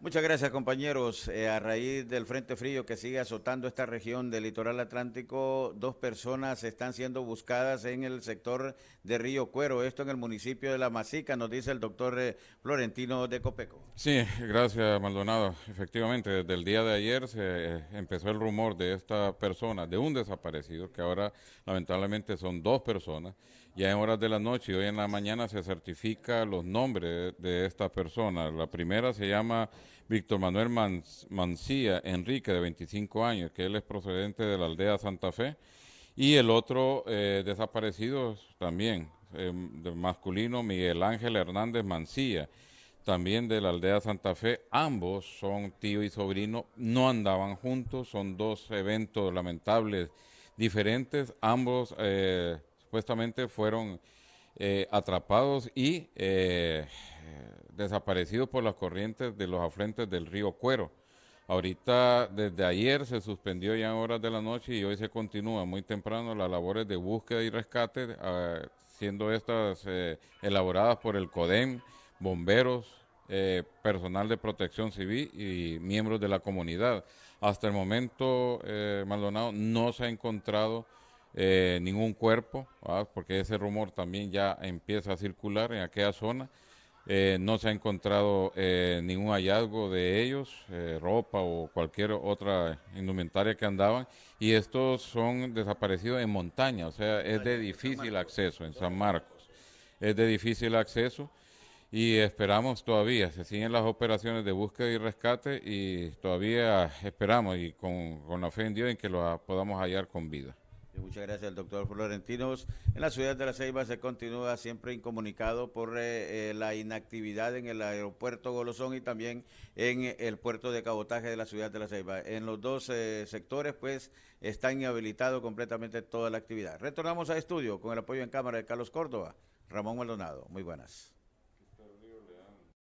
Muchas gracias compañeros. Eh, a raíz del Frente Frío que sigue azotando esta región del litoral atlántico, dos personas están siendo buscadas en el sector de Río Cuero, esto en el municipio de La Masica, nos dice el doctor eh, Florentino de Copeco. Sí, gracias Maldonado. Efectivamente, desde el día de ayer se eh, empezó el rumor de esta persona, de un desaparecido, que ahora lamentablemente son dos personas. Ya en horas de la noche y hoy en la mañana se certifica los nombres de, de esta persona. La primera se llama... Víctor Manuel Mancía Enrique, de 25 años, que él es procedente de la aldea Santa Fe, y el otro eh, desaparecido también, eh, masculino, Miguel Ángel Hernández Mancía, también de la aldea Santa Fe. Ambos son tío y sobrino, no andaban juntos, son dos eventos lamentables diferentes, ambos eh, supuestamente fueron atrapados y desaparecidos por las corrientes de los afluentes del río Cuero. Ahorita, desde ayer se suspendió ya en horas de la noche y hoy se continúa muy temprano las labores de búsqueda y rescate, ah, siendo estas eh, elaboradas por el CODEM, bomberos, eh, personal de protección civil y miembros de la comunidad. Hasta el momento, eh, Maldonado, no se ha encontrado ningún cuerpo, porque ese rumor también ya empieza a circular en aquella zona. Eh, no se ha encontrado eh, ningún hallazgo de ellos, eh, ropa o cualquier otra indumentaria que andaban. Y estos son desaparecidos en montaña, o sea, es de difícil acceso en San Marcos. Es de difícil acceso y esperamos todavía, se siguen las operaciones de búsqueda y rescate y todavía esperamos y con, con la fe en Dios en que los podamos hallar con vida. Muchas gracias al doctor Florentinos. En la ciudad de La Ceiba se continúa siempre incomunicado por eh, eh, la inactividad en el aeropuerto Golosón y también en el puerto de cabotaje de la ciudad de La Ceiba. En los dos eh, sectores, pues, está inhabilitado completamente toda la actividad. Retornamos a estudio con el apoyo en cámara de Carlos Córdoba, Ramón Maldonado. Muy buenas.